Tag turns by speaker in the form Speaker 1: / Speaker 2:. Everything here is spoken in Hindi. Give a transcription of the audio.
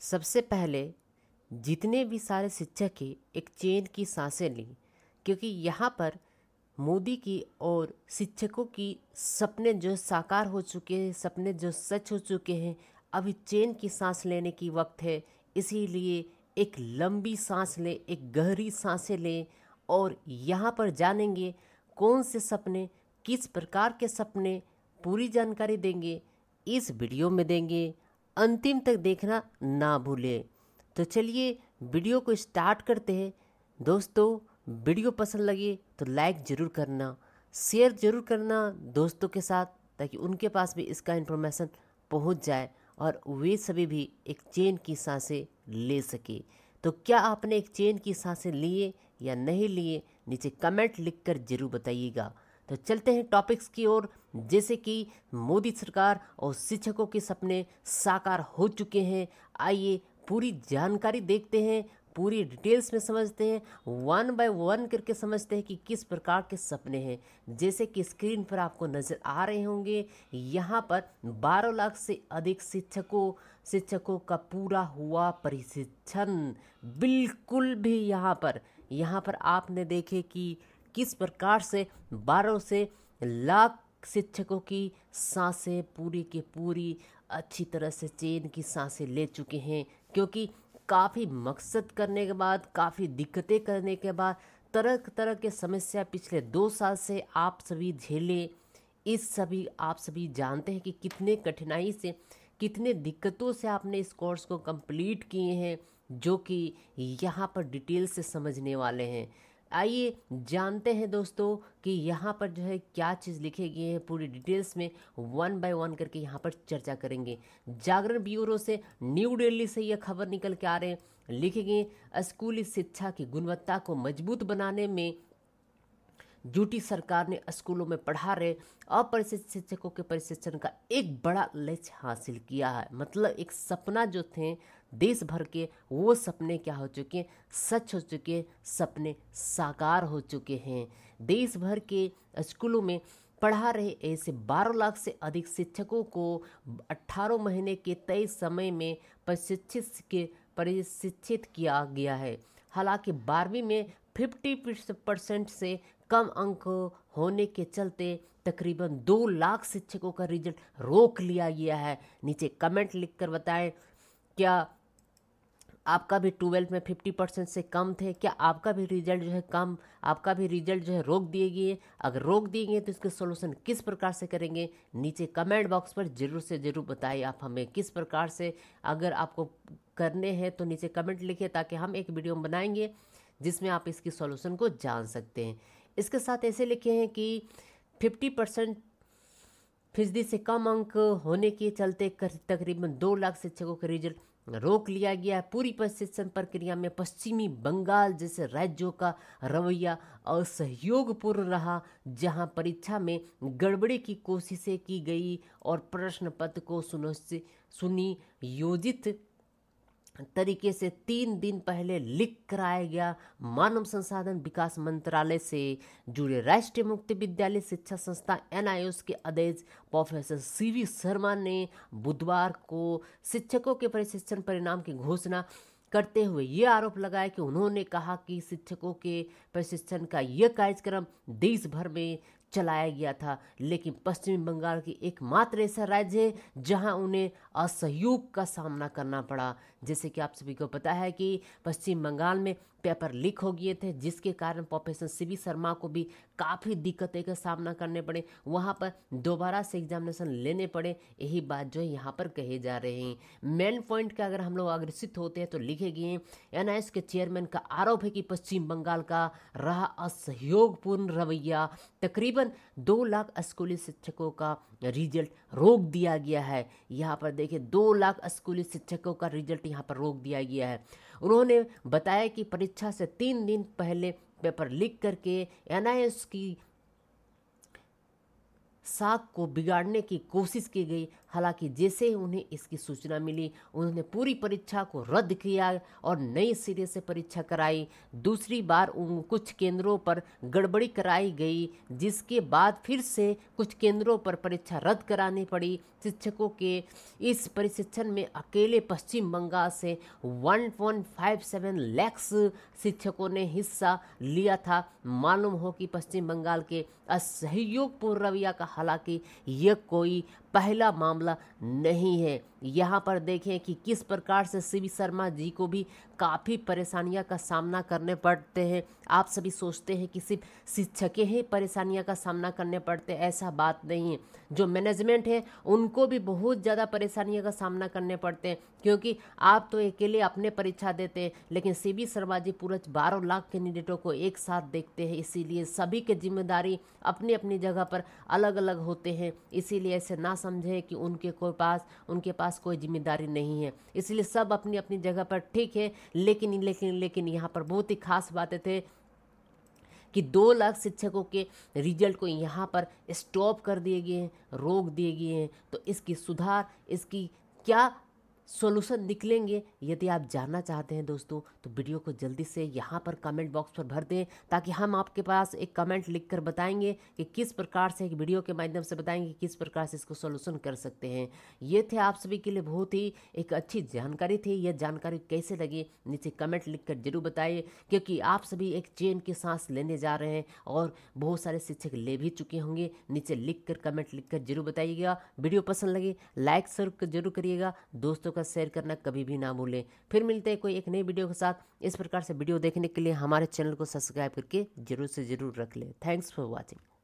Speaker 1: सबसे पहले जितने भी सारे शिक्षक हैं एक चेन की सांसें ली क्योंकि यहाँ पर मोदी की और शिक्षकों की सपने जो साकार हो चुके हैं सपने जो सच हो चुके हैं अभी चैन की सांस लेने की वक्त है इसीलिए एक लंबी सांस लें एक गहरी सांसें लें और यहाँ पर जानेंगे कौन से सपने किस प्रकार के सपने पूरी जानकारी देंगे इस वीडियो में देंगे अंतिम तक देखना ना भूलें तो चलिए वीडियो को स्टार्ट करते हैं दोस्तों वीडियो पसंद लगे तो लाइक ज़रूर करना शेयर ज़रूर करना दोस्तों के साथ ताकि उनके पास भी इसका इन्फॉर्मेशन पहुंच जाए और वे सभी भी एक चेन की सांसें ले सके तो क्या आपने एक चेन की सांसें लिए या नहीं लिए नीचे कमेंट लिखकर ज़रूर बताइएगा तो चलते हैं टॉपिक्स की ओर जैसे कि मोदी सरकार और शिक्षकों के सपने साकार हो चुके हैं आइए पूरी जानकारी देखते हैं पूरी डिटेल्स में समझते हैं वन बाय वन करके समझते हैं कि किस प्रकार के सपने हैं जैसे कि स्क्रीन पर आपको नज़र आ रहे होंगे यहाँ पर 12 लाख से अधिक शिक्षकों शिक्षकों का पूरा हुआ प्रशिक्षण बिल्कुल भी यहाँ पर यहाँ पर आपने देखे कि किस प्रकार से बारह से लाख शिक्षकों की सांसें पूरी की पूरी अच्छी तरह से चेन की सांसें ले चुके हैं क्योंकि काफ़ी मकसद करने के बाद काफ़ी दिक्कतें करने के बाद तरह तरह के समस्या पिछले दो साल से आप सभी झेले इस सभी आप सभी जानते हैं कि कितने कठिनाई से कितने दिक्कतों से आपने इस कोर्स को कंप्लीट किए हैं जो कि यहाँ पर डिटेल से समझने वाले हैं आइए जानते हैं दोस्तों कि यहाँ पर जो है क्या चीज़ लिखे गए हैं पूरी डिटेल्स में वन बाय वन करके यहाँ पर चर्चा करेंगे जागरण ब्यूरो से न्यू दिल्ली से यह खबर निकल के आ रहे हैं लिखे गए स्कूली शिक्षा की गुणवत्ता को मजबूत बनाने में यूटी सरकार ने स्कूलों में पढ़ा रहे अपरिशिक्षित शिक्षकों के प्रशिक्षण का एक बड़ा लक्ष्य हासिल किया है मतलब एक सपना जो थे देश भर के वो सपने क्या हो चुके सच हो चुके सपने साकार हो चुके हैं देश भर के स्कूलों में पढ़ा रहे ऐसे 12 लाख से अधिक शिक्षकों को 18 महीने के तय समय में प्रशिक्षित के प्रशिक्षित किया गया है हालांकि बारहवीं में 50 परसेंट से कम अंक होने के चलते तकरीबन दो लाख शिक्षकों का रिजल्ट रोक लिया गया है नीचे कमेंट लिखकर बताएं क्या आपका भी ट्वेल्थ में फिफ्टी परसेंट से कम थे क्या आपका भी रिजल्ट जो है कम आपका भी रिजल्ट जो है रोक दिए गए अगर रोक दिए गए तो इसके सोल्यूशन किस प्रकार से करेंगे नीचे कमेंट बॉक्स पर ज़रूर से ज़रूर बताइए आप हमें किस प्रकार से अगर आपको करने हैं तो नीचे कमेंट लिखिए ताकि हम एक वीडियो बनाएंगे जिसमें आप इसकी सॉल्यूशन को जान सकते हैं इसके साथ ऐसे लिखे हैं कि फिफ्टी परसेंट फीसदी से कम अंक होने के चलते तकरीबन दो लाख शिक्षकों का रिजल्ट रोक लिया गया है पूरी प्रशिक्षण प्रक्रिया में पश्चिमी बंगाल जैसे राज्यों का रवैया असहयोगपूर्ण रहा जहां परीक्षा में गड़बड़ी की कोशिशें की गई और प्रश्न पत्र को सुनियोजित तरीके से तीन दिन पहले लिख कराया गया मानव संसाधन विकास मंत्रालय से जुड़े राष्ट्रीय मुक्ति विद्यालय शिक्षा संस्था एन के अध्यक्ष प्रोफेसर सीवी शर्मा ने बुधवार को शिक्षकों के प्रशिक्षण परिणाम की घोषणा करते हुए ये आरोप लगाया कि उन्होंने कहा कि शिक्षकों के प्रशिक्षण का यह कार्यक्रम देश भर में चलाया गया था लेकिन पश्चिमी बंगाल की एकमात्र ऐसा राज्य है जहां उन्हें असहयोग का सामना करना पड़ा जैसे कि आप सभी को पता है कि पश्चिम बंगाल में पेपर लीक हो गए थे जिसके कारण प्रोफेसर सी शर्मा को भी काफ़ी दिक्कतें का सामना करने पड़े वहाँ पर दोबारा से एग्जामिनेशन लेने पड़े यही बात जो है यहाँ पर कहे जा रहे हैं मेन पॉइंट का अगर हम लोग अग्रसित होते हैं तो लिखे गए एन के चेयरमैन का आरोप है कि पश्चिम बंगाल का रहा असहयोगपूर्ण रवैया तकरीबन दो लाख स्कूली शिक्षकों का रिजल्ट रोक दिया गया है यहाँ पर देखिए दो लाख स्कूली शिक्षकों का रिजल्ट यहाँ पर रोक दिया गया है उन्होंने बताया कि परीक्षा से तीन दिन पहले पेपर लीक करके एनआईएस की साख को बिगाड़ने की कोशिश की गई हालांकि जैसे उन्हें इसकी सूचना मिली उन्होंने पूरी परीक्षा को रद्द किया और नए सिरे से परीक्षा कराई दूसरी बार कुछ केंद्रों पर गड़बड़ी कराई गई जिसके बाद फिर से कुछ केंद्रों पर परीक्षा रद्द करानी पड़ी शिक्षकों के इस प्रशिक्षण में अकेले पश्चिम बंगाल से 1.57 लैक्स शिक्षकों ने हिस्सा लिया था मालूम हो कि पश्चिम बंगाल के असहयोगपूर्ण रवैया का हालांकि यह कोई पहला मामला नहीं है यहाँ पर देखें कि किस प्रकार से सी शर्मा जी को भी काफ़ी परेशानियाँ का सामना करने पड़ते हैं आप सभी सोचते हैं कि सिर्फ शिक्षकें ही परेशानियाँ का सामना करने पड़ते हैं ऐसा बात नहीं है जो मैनेजमेंट है उनको भी बहुत ज़्यादा परेशानियों का सामना करने पड़ते हैं क्योंकि आप तो अकेले अपने परीक्षा देते हैं लेकिन सी बी शर्मा जी पूरे बारह लाख कैंडिडेटों को एक साथ देखते हैं इसीलिए सभी की जिम्मेदारी अपनी अपनी जगह पर अलग अलग होते हैं इसीलिए ऐसे ना समझें कि उनके कोई पास उनके पास पास कोई जिम्मेदारी नहीं है इसलिए सब अपनी अपनी जगह पर ठीक है लेकिन लेकिन लेकिन यहाँ पर बहुत ही खास बातें थे कि दो लाख शिक्षकों के रिजल्ट को यहाँ पर स्टॉप कर दिए गए हैं रोक दिए गए हैं तो इसकी सुधार इसकी क्या सोल्यूशन निकलेंगे यदि आप जानना चाहते हैं दोस्तों तो वीडियो को जल्दी से यहाँ पर कमेंट बॉक्स पर भर दें ताकि हम आपके पास एक कमेंट लिखकर बताएंगे कि किस प्रकार से एक वीडियो के माध्यम से बताएंगे कि किस प्रकार से इसको सोल्यूशन कर सकते हैं ये थे आप सभी के लिए बहुत ही एक अच्छी जानकारी थी यह जानकारी कैसे लगी नीचे कमेंट लिख जरूर बताइए क्योंकि आप सभी एक चेन की सांस लेने जा रहे हैं और बहुत सारे शिक्षक ले भी चुके होंगे नीचे लिख कर कमेंट लिख कर जरूर बताइएगा वीडियो पसंद लगे लाइक जरूर करिएगा दोस्तों का शेयर करना कभी भी ना भूलें फिर मिलते हैं कोई एक नई वीडियो के साथ इस प्रकार से वीडियो देखने के लिए हमारे चैनल को सब्सक्राइब करके जरूर से ज़रूर रख लें थैंक्स फॉर वॉचिंग